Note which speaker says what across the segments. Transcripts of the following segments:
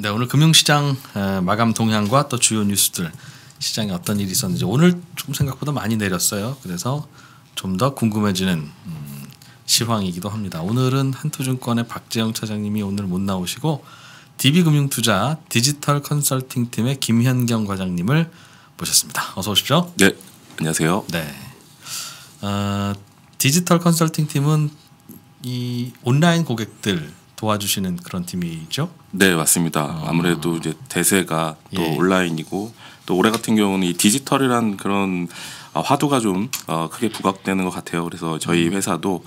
Speaker 1: 네, 오늘 금융시장 마감 동향과 또 주요 뉴스들 시장에 어떤 일이 있었는지 오늘 좀 생각보다 많이 내렸어요. 그래서 좀 더 궁금해지는 음, 시황이기도 합니다. 오늘은 한투증권의 박재영 차장님이 오늘 못 나오시고 DB금융투자 디지털 컨설팅 팀의 김현경 과장님을 모셨습니다. 어서 오십시오. 네, 안녕하세요. 네, 어, 디지털 컨설팅 팀은 이 온라인 고객들 도와주시는 그런 팀이죠?
Speaker 2: 네 맞습니다. 아. 아무래도 이제 대세가 또 예. 온라인이고 또 올해 같은 경우는 이 디지털이란 그런 아, 화두가 좀 어, 크게 부각되는 것 같아요. 그래서 저희 음. 회사도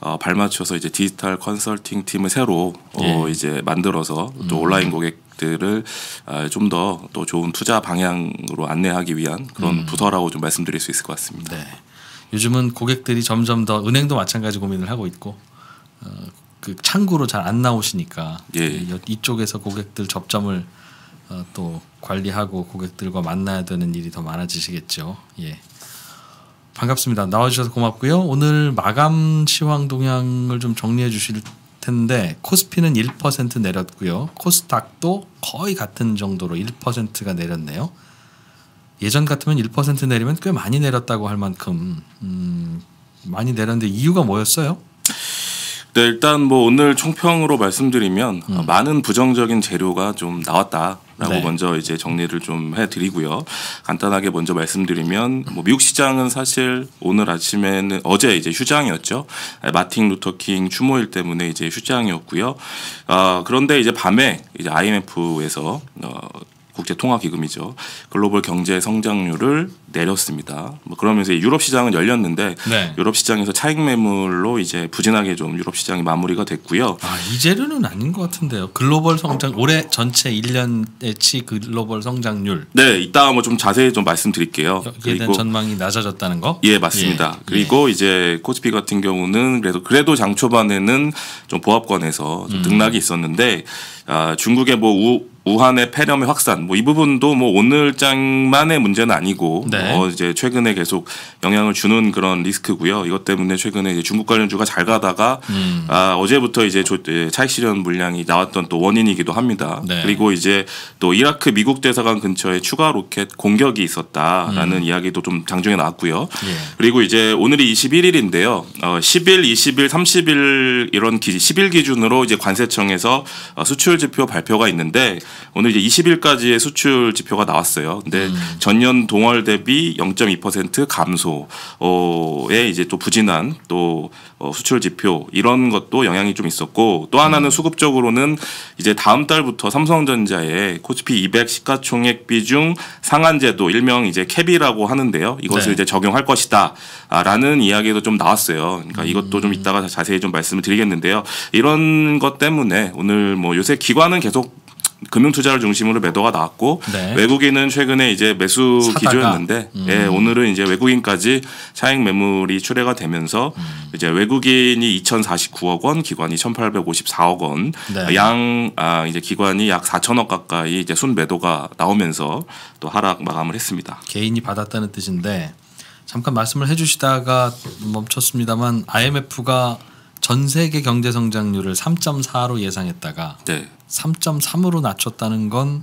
Speaker 2: 어, 발맞춰서 이제 디지털 컨설팅 팀을 새로 어, 예. 이제 만들어서 또 음. 온라인 고객들을 아, 좀더 또 좋은 투자 방향으로 안내하기 위한 그런 음. 부서라고 좀 말씀드릴 수 있을 것 같습니다. 네.
Speaker 1: 요즘은 고객들이 점점 더 은행도 마찬가지 고민을 하고 있고 어, 그 창구로 잘 안 나오시니까 예. 네, 이쪽에서 고객들 접점을 어, 또 관리하고 고객들과 만나야 되는 일이 더 많아지시겠죠. 예. 반갑습니다. 나와주셔서 고맙고요. 오늘 마감 시황 동향을 좀 정리해 주실 텐데 코스피는 1% 내렸고요. 코스닥도 거의 같은 정도로 1%가 내렸네요. 예전 같으면 1% 내리면 꽤 많이 내렸다고 할 만큼 음, 많이 내렸는데 이유가 뭐였어요?
Speaker 2: 네, 일단 뭐 오늘 총평으로 말씀드리면 음. 어, 많은 부정적인 재료가 좀 나왔다. 라고 네. 먼저 이제 정리를 좀 해드리고요. 간단하게 먼저 말씀드리면 뭐 미국 시장은 사실 오늘 아침에는 어제 이제 휴장이었죠. 아, 마틴 루터킹 추모일 때문에 이제 휴장이었고요. 어, 그런데 이제 밤에 이제 IMF에서 어, 국제통화기금이죠. 글로벌 경제 성장률을 내렸습니다. 뭐 그러면서 유럽 시장은 열렸는데 네. 유럽 시장에서 차익 매물로 이제 부진하게 좀 유럽 시장이 마무리가 됐고요. 아,
Speaker 1: 이제는 아닌 것 같은데요. 글로벌 성장 올해 전체 1년치 글로벌 성장률.
Speaker 2: 네, 이따 뭐좀 자세히 좀 말씀드릴게요. 그리고 전망이
Speaker 1: 낮아졌다는 거? 예, 맞습니다. 예. 예. 그리고
Speaker 2: 예. 이제 코스피 같은 경우는 그래도 그래도 장 초반에는 좀 보합권에서 좀 음. 등락이 있었는데 아, 중국의 뭐 우, 우한의 폐렴의 확산 뭐 이 부분도 뭐 오늘장만의 문제는 아니고 네. 어 이제 최근에 계속 영향을 주는 그런 리스크고요. 이것 때문에 최근에 이제 중국 관련주가 잘 가다가 음. 아 어제부터 이제 조, 예, 차익 실현 물량이 나왔던 또 원인이기도 합니다. 네. 그리고 이제 또 이라크 미국 대사관 근처에 추가 로켓 공격이 있었다라는 음. 이야기도 좀 장중에 나왔고요. 예. 그리고 이제 오늘이 21일인데요. 어 10일, 20일, 30일 이런 기, 10일 기준으로 이제 관세청에서 어, 수출 지표 발표가 있는데 오늘 이제 20일까지의 수출 지표가 나왔어요. 근데 음. 전년 동월 대비 0.2% 감소에 이제 또 부진한 또 어, 수출 지표 이런 것도 영향이 좀 있었고 또 하나는 음. 수급적으로는 이제 다음 달부터 삼성전자의 코스피 200 시가총액 비중 상한제도 일명 이제 캡이라고 하는데요. 이것을 네. 이제 적용할 것이다라는 이야기도 좀 나왔어요. 그러니까 이것도 좀 음. 이따가 자세히 좀 말씀을 드리겠는데요. 이런 것 때문에 오늘 뭐 요새 기관은 계속 금융 투자를 중심으로 매도가 나왔고 네. 외국인은 최근에 이제 매수 사다가. 기조였는데 음. 예, 오늘은 이제 외국인까지 차익 매물이 출회가 되면서 음. 이제 외국인이 2,049억 원, 기관이 1,854억 원, 네. 양 아, 이제 기관이 약 4천억 가까이 이제 순 매도가 나오면서 또 하락 마감을 했습니다.
Speaker 1: 개인이 받았다는 뜻인데 잠깐 말씀을 해주시다가 멈췄습니다만 IMF가 전 세계 경제 성장률을 3.4로 예상했다가 네. 3.3으로 낮췄다는 건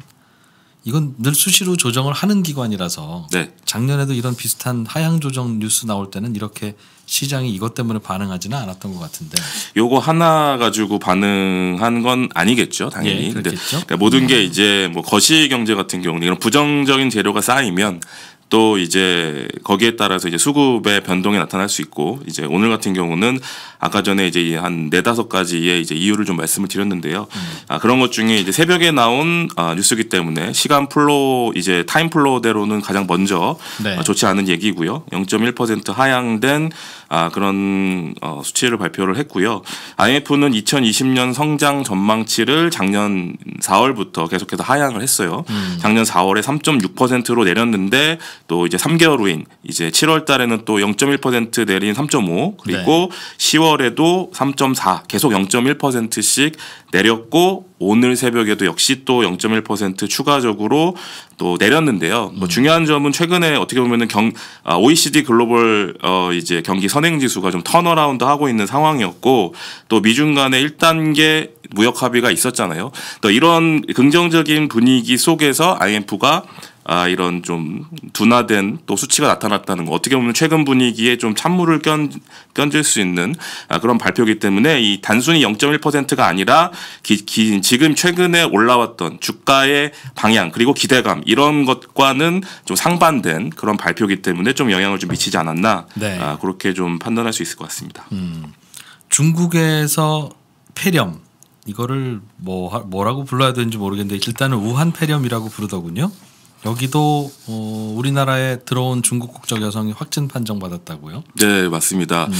Speaker 1: 이건 늘 수시로 조정을 하는 기관이라서 네. 작년에도 이런 비슷한 하향 조정 뉴스 나올 때는 이렇게 시장이 이것 때문에 반응하지는 않았던 것 같은데
Speaker 2: 요거 하나 가지고 반응한 건 아니겠죠 당연히 예, 그렇겠죠. 그러니까 모든 게 네. 이제 뭐 거시 경제 같은 경우는 이런 부정적인 재료가 쌓이면 또 이제 거기에 따라서 이제 수급의 변동이 나타날 수 있고 이제 오늘 같은 경우는 아까 전에 이제 한 네다섯 가지의 이제 이유를 좀 말씀을 드렸는데요. 음. 아, 그런 것 중에 이제 새벽에 나온 아, 뉴스기 때문에 시간 플로 이제 타임 플로대로는 우 가장 먼저 네. 아, 좋지 않은 얘기고요. 0.1% 하향된 아, 그런 어, 수치를 발표를 했고요. IMF는 2020년 성장 전망치를 작년 4월부터 계속해서 하향을 했어요. 음. 작년 4월에 3.6%로 내렸는데 또 이제 3개월 후인 이제 7월 달에는 또 0.1% 내린 3.5 그리고 네. 10월 10월에도 3.4 계속 0.1%씩 내렸고 오늘 새벽에도 역시 또 0.1% 추가적으로 또 내렸는데요. 뭐 음. 중요한 점은 최근에 어떻게 보면은 경 OECD 아, 글로벌 어 이제 경기 선행 지수가 좀 턴어라운드 하고 있는 상황이었고 또 미중 간의 1단계 무역 합의가 있었잖아요. 또 이런 긍정적인 분위기 속에서 IMF가 아, 이런 좀 둔화된 또 수치가 나타났다는 거 어떻게 보면 최근 분위기에 좀 찬물을 껴, 껴질 수 있는 아, 그런 발표이기 때문에 이 단순히 0.1%가 아니라 기, 기, 지금 최근에 올라왔던 주가의 방향 그리고 기대감 이런 것과는 좀 상반된 그런 발표이기 때문에 좀 영향을 좀 미치지 않았나 네. 아, 그렇게 좀 판단할 수 있을 것 같습니다. 음,
Speaker 1: 중국에서 폐렴 이거를 뭐 뭐라고 불러야 되는지 모르겠는데 일단은 우한 폐렴이라고 부르더군요. 여기도 어, 우리나라에 들어온 중국 국적 여성이 확진 판정받았다고요?
Speaker 2: 네, 맞습니다. 음.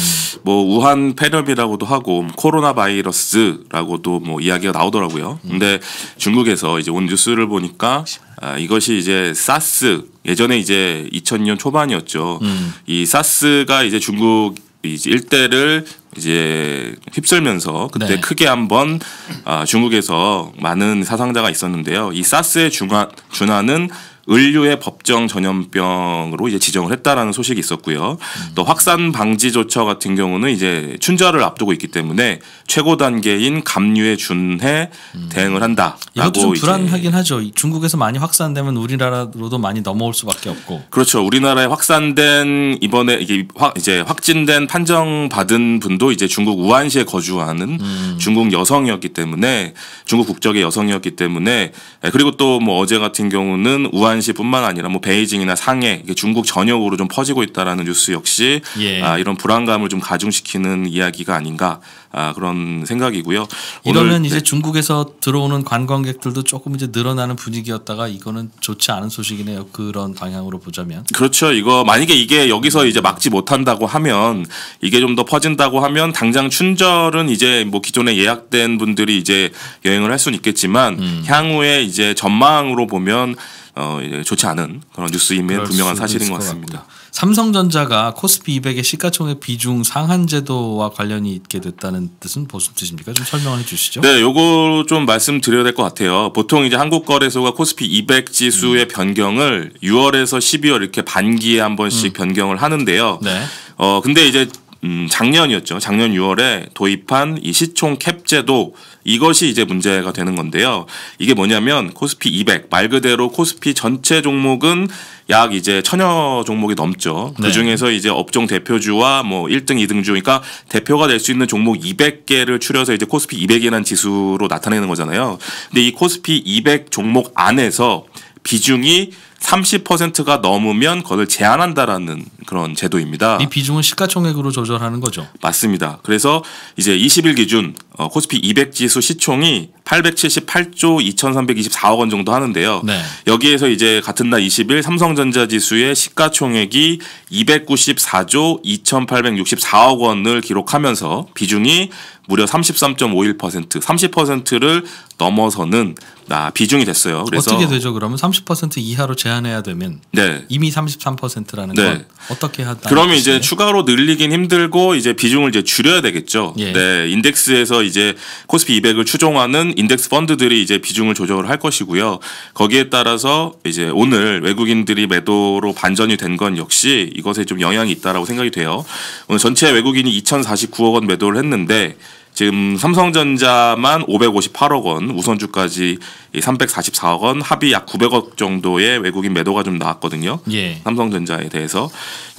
Speaker 2: 뭐 우한 폐렴이라고도 하고 뭐, 코로나 바이러스라고도 뭐 이야기가 나오더라고요. 음. 근데 중국에서 이제 온 뉴스를 보니까 아, 이것이 이제 사스 예전에 이제 2000년 초반이었죠. 음. 이 사스가 이제 중국 이제 일대를 이제 휩쓸면서 그때 네. 크게 한번 아, 중국에서 많은 사상자가 있었는데요. 이사스의 중하, 준하는 을류의 법정 전염병으로 이제 지정을 했다라는 소식이 있었고요. 음. 또 확산 방지 조처 같은 경우는 이제 춘절을 앞두고 있기 때문에 최고 단계인 감류에 준해 음. 대응을 한다. 이것도 좀 불안하긴
Speaker 1: 하죠. 중국에서 많이 확산되면 우리나라로도 많이 넘어올 수밖에 없고.
Speaker 2: 그렇죠. 우리나라에 확산된 이번에 이게 확, 이제 확진된 판정받은 분도 나이제 중국 우한시에 거주하는 음. 중국 여성이었기 때문에 중국 국적의 여성이었기 때문에 예, 그리고 또 뭐 어제 같은 경우는 우한시뿐만 아니라 뭐 베이징이나 상해 중국 전역으로 좀 퍼지고 있다라는 뉴스 역시 예. 아, 이런 불안감을 좀 가중시키는 이야기가 아닌가 아, 그런 생각이고요. 이러면 이제 네.
Speaker 1: 중국에서 들어오는 관광객들도 조금 이제 늘어나는 분위기였다가 이거는 좋지 않은 소식이네요. 그런 방향으로 보자면. 그렇죠.
Speaker 2: 이거 만약에 이게 여기서 이제 막지 못한다고 하면 이게 좀 더 퍼진다고 하면 당장 춘절은 이제 뭐 기존에 예약된 분들이 이제 여행을 할 수는 있겠지만 음. 향후에 이제 전망으로 보면 어, 좋지 않은 그런 뉴스임에 분명한 사실인 것 같습니다.
Speaker 1: 것 삼성전자가 코스피 200의 시가총액 비중 상한 제도와 관련이 있게 됐다는 뜻은 무슨 뜻입니까? 좀 설명을 해주시죠. 네,
Speaker 2: 요거 좀 말씀드려야 될 것 같아요. 보통 이제 한국거래소가 코스피 200 지수의 음. 변경을 6월에서 12월 이렇게 반기에 한 번씩 음. 변경을 하는데요. 네. 어 근데 이제 음, 작년이었죠. 작년 6월에 도입한 이 시총 캡제도 이것이 이제 문제가 되는 건데요. 이게 뭐냐면 코스피 200, 말 그대로 코스피 전체 종목은 약 이제 천여 종목이 넘죠. 그 중에서 네. 이제 업종 대표주와 뭐 1등, 2등주, 그니까 대표가 될 수 있는 종목 200개를 추려서 이제 코스피 200이라는 지수로 나타내는 거잖아요. 근데 이 코스피 200 종목 안에서 비중이 30%가 넘으면 그걸 제한한다라는 그런 제도입니다. 이
Speaker 1: 비중은 시가총액으로 조절하는 거죠.
Speaker 2: 맞습니다. 그래서 이제 20일 기준 어, 코스피 200 지수 시총이 878조 2,324억 원 정도 하는데요. 네. 여기에서 이제 같은 날 20일 삼성전자 지수의 시가총액이 294조 2,864억 원을 기록하면서 비중이 무려 33.51% 30%를 넘어서는 아, 비중이 됐어요. 그래서 어떻게
Speaker 1: 되죠? 그러면 30% 이하로 제한해야 되면 네. 이미 33%라는 네. 건 어떻게 하다? 그러면 이제
Speaker 2: 추가로 늘리긴 힘들고 이제 비중을 이제 줄여야 되겠죠. 예. 네, 인덱스에서 이제 코스피 200을 추종하는 인덱스 펀드들이 이제 비중을 조절을 할 것이고요. 거기에 따라서 이제 오늘 외국인들이 매도로 반전이 된 건 역시 이것에 좀 영향이 있다라고 생각이 돼요. 오늘 전체 외국인이 2,049억 원 매도를 했는데 지금 삼성전자만 558억 원, 우선주까지 344억 원, 합이 약 900억 정도의 외국인 매도가 좀 나왔거든요. 예. 삼성전자에 대해서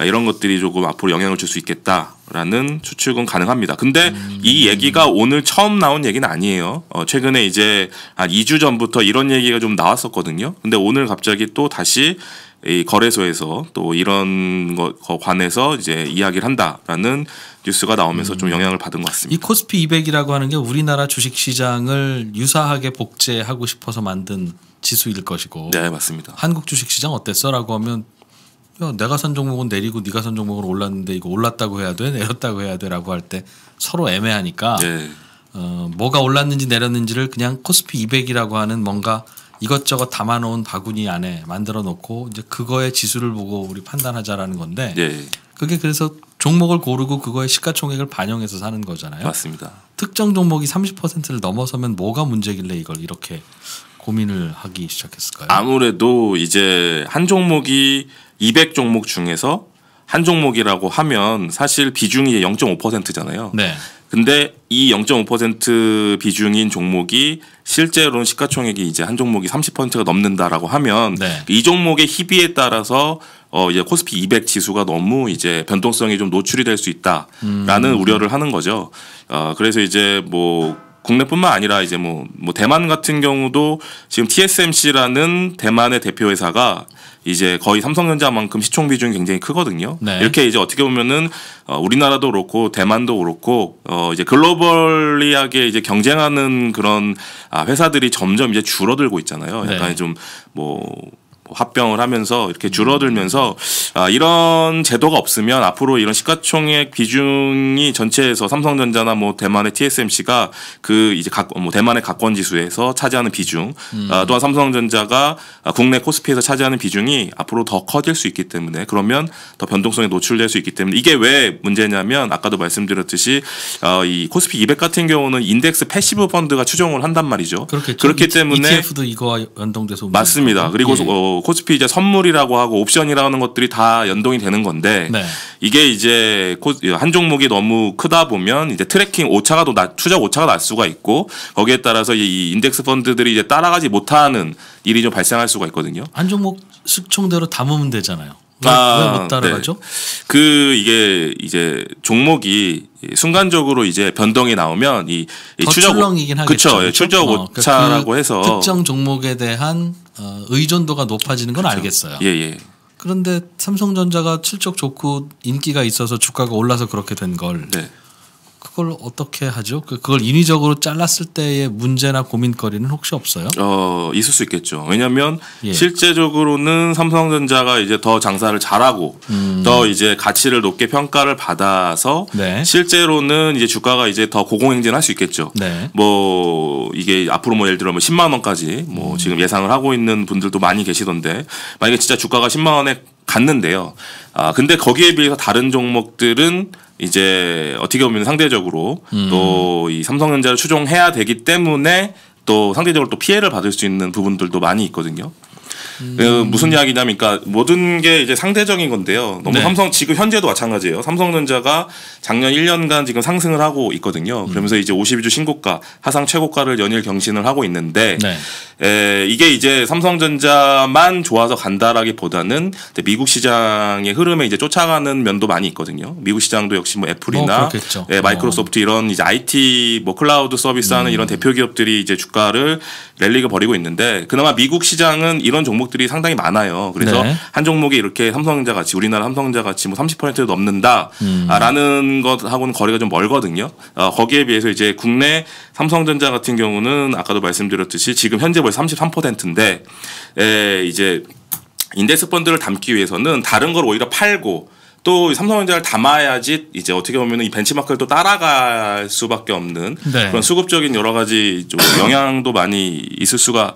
Speaker 2: 이런 것들이 조금 앞으로 영향을 줄 수 있겠다라는 추측은 가능합니다. 근데 음. 이 얘기가 오늘 처음 나온 얘기는 아니에요. 어, 최근에 이제 한 2주 전부터 이런 얘기가 좀 나왔었거든요. 근데 오늘 갑자기 또 다시 이 거래소에서 또 이런 것과 관해서 이제 이야기를 한다라는 뉴스가 나오면서 음. 좀 영향을 받은 것 같습니다.
Speaker 1: 이 코스피 200이라고 하는 게 우리나라 주식 시장을 유사하게 복제하고 싶어서 만든 지수일 것이고. 네, 맞습니다. 한국 주식 시장 어땠어라고 하면 야, 내가 산 종목은 내리고 네가 산 종목은 올랐는데 이거 올랐다고 해야 돼, 내렸다고 해야 돼라고 할 때 서로 애매하니까 네. 어, 뭐가 올랐는지 내렸는지를 그냥 코스피 200이라고 하는 뭔가 이것저것 담아놓은 바구니 안에 만들어 놓고 이제 그거의 지수를 보고 우리 판단하자라는 건데 네. 그게 그래서 종목을 고르고 그거의 시가총액을 반영해서 사는 거잖아요. 맞습니다. 특정 종목이 30%를 넘어서면 뭐가 문제길래 이걸 이렇게 고민을 하기 시작했을까요?
Speaker 2: 아무래도 이제 한 종목이 200 종목 중에서 한 종목이라고 하면 사실 비중이 0.5%잖아요. 네. 근데 이 0.5% 비중인 종목이 실제로는 시가총액이 이제 한 종목이 30%가 넘는다라고 하면 네. 이 종목의 희비에 따라서 어 이제 코스피 200 지수가 너무 이제 변동성이 좀 노출이 될 수 있다라는 음. 우려를 하는 거죠. 어 그래서 이제 뭐 국내뿐만 아니라 이제 뭐, 뭐 대만 같은 경우도 지금 TSMC라는 대만의 대표 회사가 이제 거의 삼성전자만큼 시총 비중이 굉장히 크거든요. 네. 이렇게 이제 어떻게 보면은 어, 우리나라도 그렇고 대만도 그렇고 어 이제 글로벌리하게 이제 경쟁하는 그런 아 회사들이 점점 이제 줄어들고 있잖아요. 네. 약간 네. 좀뭐 합병을 하면서 이렇게 줄어들면서 아, 이런 제도가 없으면 앞으로 이런 시가총액 비중이 전체에서 삼성전자나 뭐 대만의 TSMC가 그 이제 각, 뭐 대만의 각권 지수에서 차지하는 비중 음. 아, 또한 삼성전자가 국내 코스피에서 차지하는 비중이 앞으로 더 커질 수 있기 때문에 그러면 더 변동성에 노출될 수 있기 때문에 이게 왜 문제냐면 아까도 말씀드렸듯이 어, 이 코스피 200 같은 경우는 인덱스 패시브 펀드가 추종을 한단 말이죠. 그렇겠죠. 그렇기 e 때문에 ETF도
Speaker 1: 이거와 연동돼서 맞습니다. 그리고 예.
Speaker 2: 어, 코스피 이제 선물이라고 하고 옵션이라는 것들이 다 연동이 되는 건데 네. 이게 이제 한 종목이 너무 크다 보면 이제 트래킹 오차가 또 투자 오차가 날 수가 있고 거기에 따라서 이 인덱스 펀드들이 이제 따라가지 못하는 일이 좀 발생할 수가 있거든요.
Speaker 1: 한 종목 시총대로 담으면 되잖아요.
Speaker 2: 아, 왜못 네. 따라가죠? 네. 그 이게 이제 종목이 순간적으로 이제 변동이 나오면 이, 이 추적 출렁이긴 하겠죠. 그렇 출적 예, 어, 그러니까 그 오차라고 그 해서 특정
Speaker 1: 종목에 대한 어, 의존도가 높아지는 건그렇 알겠어요. 예, 예. 그런데 삼성전자가 출적 좋고 인기가 있어서 주가가 올라서 그렇게 된걸 네. 그걸 어떻게 하죠? 그, 그걸 인위적으로 잘랐을 때의 문제나 고민거리는 혹시 없어요?
Speaker 2: 어 있을 수 있겠죠. 왜냐하면 예. 실제적으로는 삼성전자가 이제 더 장사를 잘하고 음. 더 이제 가치를 높게 평가를 받아서 네. 실제로는 이제 주가가 이제 더 고공행진할 수 있겠죠. 네. 뭐 이게 앞으로 뭐 예를 들어 뭐 10만 원까지 뭐 음. 지금 예상을 하고 있는 분들도 많이 계시던데 만약에 진짜 주가가 10만 원에 갔는데요. 아 근데 거기에 비해서 다른 종목들은 이제 어떻게 보면 상대적으로 음. 또이 삼성전자를 추종해야 되기 때문에 또 상대적으로 또 피해를 받을 수 있는 부분들도 많이 있거든요. 음. 그 무슨 이야기냐면 니까 모든 게 이제 상대적인 건데요. 너무 네. 삼성 지금 현재도 마찬가지예요. 삼성전자가 작년 1년간 지금 상승을 하고 있거든요. 음. 그러면서 이제 52주 신고가 하상 최고가를 연일 경신을 하고 있는데 네. 에, 이게 이제 삼성전자만 좋아서 간다라기보다는 미국 시장의 흐름에 이제 쫓아가는 면도 많이 있거든요. 미국 시장도 역시 뭐 애플이나 어, 예, 마이크로소프트 어. 이런 이제 IT 뭐 클라우드 서비스하는 음. 이런 대표 기업들이 이제 주가를 랠리가 벌이고 있는데 그나마 미국 시장은 이런 종목 종목들이 상당히 많아요. 그래서 네. 한 종목에 이렇게 삼성전자 같이 우리나라 삼성전자 같이 뭐 30%도 넘는다라는 음. 아, 것하고는 거리가 좀 멀거든요. 어, 거기에 비해서 이제 국내 삼성전자 같은 경우는 아까도 말씀드렸듯이 지금 현재 벌써 33%인데 에, 이제 인덱스 펀드를 담기 위해서는 다른 걸 오히려 팔고 또 삼성전자를 담아야지 이제 어떻게 보면 이 벤치마크를 또 따라갈 수밖에 없는 네. 그런 수급적인 여러 가지 좀 영향도 많이 있을 수가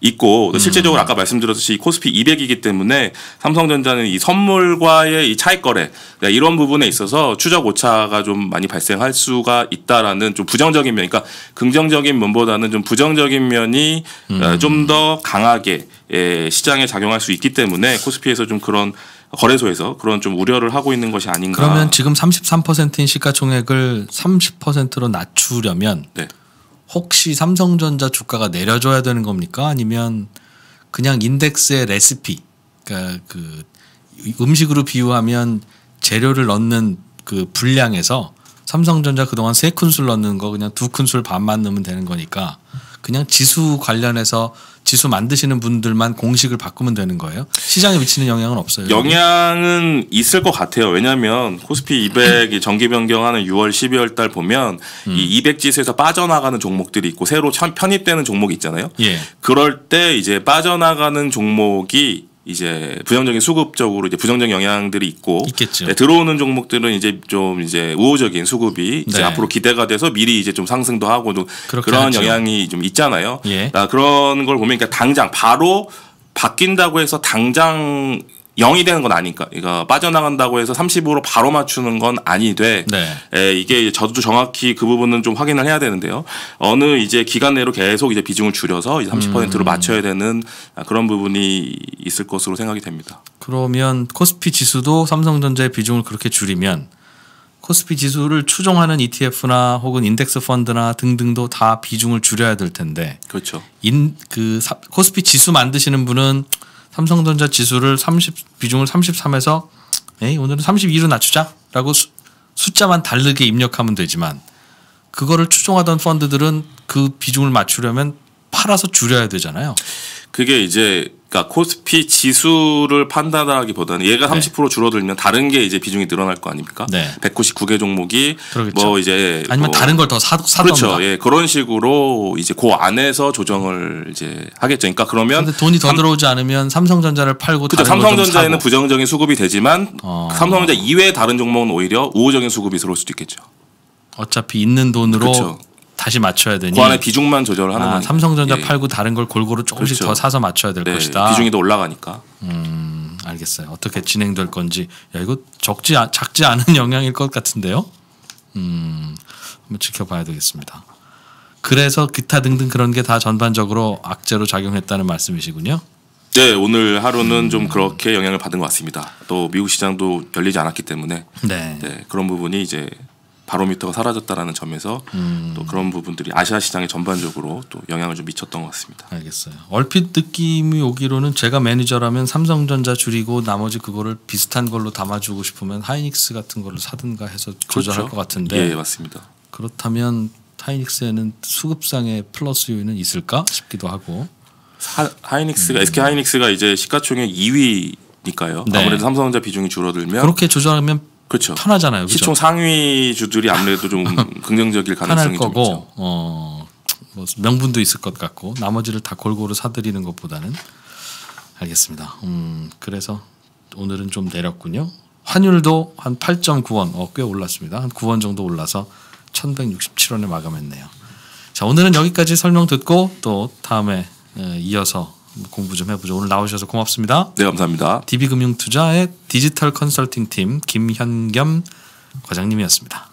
Speaker 2: 있고 음. 실제적으로 아까 말씀드렸듯이 코스피 200이기 때문에 삼성전자는 이 선물과의 이 차익 거래 그러니까 이런 부분에 있어서 추적 오차가 좀 많이 발생할 수가 있다라는 좀 부정적인 면, 그러니까 긍정적인 면보다는 좀 부정적인 면이 어, 음. 좀더 강하게 예, 시장에 작용할 수 있기 때문에 코스피에서 좀 그런 거래소에서 그런 좀 우려를 하고 있는 것이 아닌가. 그러면
Speaker 1: 지금 33%인 시가총액을 30%로 낮추려면 네. 혹시 삼성전자 주가가 내려줘야 되는 겁니까? 아니면 그냥 인덱스의 레시피, 그러니까 그 음식으로 비유하면 재료를 넣는 그 분량에서 삼성전자 그동안 세 큰술 넣는 거 그냥 두 큰술 반만 넣으면 되는 거니까 그냥 지수 관련해서 지수 만드시는 분들만 공식을 바꾸면 되는 거예요? 시장에 미치는 영향은 없어요?
Speaker 2: 영향은 여기? 있을 것 같아요. 왜냐하면 코스피 200이 정기 변경하는 6월 12월 달 보면 음. 이200 지수에서 빠져나가는 종목들이 있고 새로 편입되는 종목이 있잖아요. 예. 그럴 때 이제 빠져나가는 종목이 이제 부정적인 수급적으로 이제 부정적 영향들이 있고 네, 들어오는 종목들은 이제 좀 이제 우호적인 수급이 이제 네. 앞으로 기대가 돼서 미리 이제 좀 상승도 하고 좀 그런 하죠. 영향이 좀 있잖아요. 예. 그 그런 걸 보면 그러니까 당장 바로 바뀐다고 해서 당장 0이 되는 건 아니니까. 그러니까 빠져나간다고 해서 30으로 바로 맞추는 건 아니되 네. 에, 예, 이게 저도 정확히 그 부분은 좀 확인을 해야 되는데요. 어느 이제 기간 내로 계속 이제 비중을 줄여서 이제 30%로 음. 맞춰야 되는 아, 그런 부분이 있을 것으로 생각이 됩니다.
Speaker 1: 그러면 코스피 지수도 삼성전자의 비중을 그렇게 줄이면 코스피 지수를 추종하는 ETF나 혹은 인덱스 펀드나 등등도 다 비중을 줄여야 될 텐데. 그렇죠. 인, 그 코스피 지수 만드시는 분은 삼성전자 지수를 30 비중을 33에서 에이 오늘은 32로 낮추자라고 수, 숫자만 다르게 입력하면 되지만 그거를 추종하던 펀드들은 그 비중을 맞추려면 팔아서 줄여야 되잖아요.
Speaker 2: 그게 이제 그러니까 코스피 지수를 판단하기보다는 얘가 네. 30% 줄어들면 다른 게 이제 비중이 늘어날 거 아닙니까? 네. 199개 종목이 그러겠죠. 뭐 이제 아니면 뭐 다른 걸
Speaker 1: 더 사던가 그렇죠.
Speaker 2: 예, 그런 식으로 이제 그 안에서 조정을 이제 하겠죠. 그러니까 그러면 돈이 더
Speaker 1: 삼, 들어오지 않으면 삼성전자를 팔고 그렇죠. 삼성전자에는
Speaker 2: 부정적인 수급이 되지만 어. 삼성전자 이외 다른 종목은 오히려 우호적인 수급이 들어올 수도 있겠죠.
Speaker 1: 어차피 있는 돈으로 그렇죠. 다시 맞춰야 되니 그 안에 비중만 조절을 하는 아, 거니까. 삼성전자 예. 팔고 다른 걸 골고루 조금씩 그렇죠. 더 사서 맞춰야 될 네, 것이다. 비중이 더 올라가니까. 음, 알겠어요. 어떻게 진행될 건지 야 이거 적지 작지 않은 영향일 것 같은데요. 음, 한번 지켜봐야 되겠습니다. 그래서 기타 등등 그런 게 다 전반적으로 악재로 작용했다는 말씀이시군요.
Speaker 2: 네, 오늘 하루는 음. 좀 그렇게 영향을 받은 것 같습니다. 또 미국 시장도 열리지 않았기 때문에
Speaker 1: 네. 네,
Speaker 2: 그런 부분이 이제 바로미터가 사라졌다라는
Speaker 1: 점에서 음. 또 그런 부분들이 아시아 시장에 전반적으로 또 영향을 좀 미쳤던 것 같습니다. 알겠어요. 얼핏 느낌이 오기로는 제가 매니저라면 삼성전자 줄이고 나머지 그거를 비슷한 걸로 담아주고 싶으면 하이닉스 같은 걸로 사든가 해서 그렇죠. 조절할 그렇죠? 것 같은데. 예, 맞습니다. 그렇다면 하이닉스에는 수급상의 플러스 요인은 있을까 싶기도 하고. 하, 하이닉스가 음.
Speaker 2: SK 하이닉스가 이제 시가총액 2위 니까요. 네. 아무래도 삼성전자 비중이 줄어들면 그렇게
Speaker 1: 조절하면 그렇죠. 편하잖아요. 그렇죠? 시총
Speaker 2: 상위 주들이 아무래도 좀
Speaker 1: 긍정적일 가능성이 거고, 있죠. 어, 뭐 명분도 있을 것 같고 나머지를 다 골고루 사들이는 것보다는 알겠습니다. 음, 그래서 오늘은 좀 내렸군요. 환율도 한 8.9원, 어, 꽤 올랐습니다. 한 9원 정도 올라서 1167원에 마감했네요. 자, 오늘은 여기까지 설명 듣고 또 다음에 이어서 공부 좀 해보죠. 오늘 나오셔서 고맙습니다. 네, 감사합니다. DB금융투자의 디지털 컨설팅팀 김현겸 과장님이었습니다.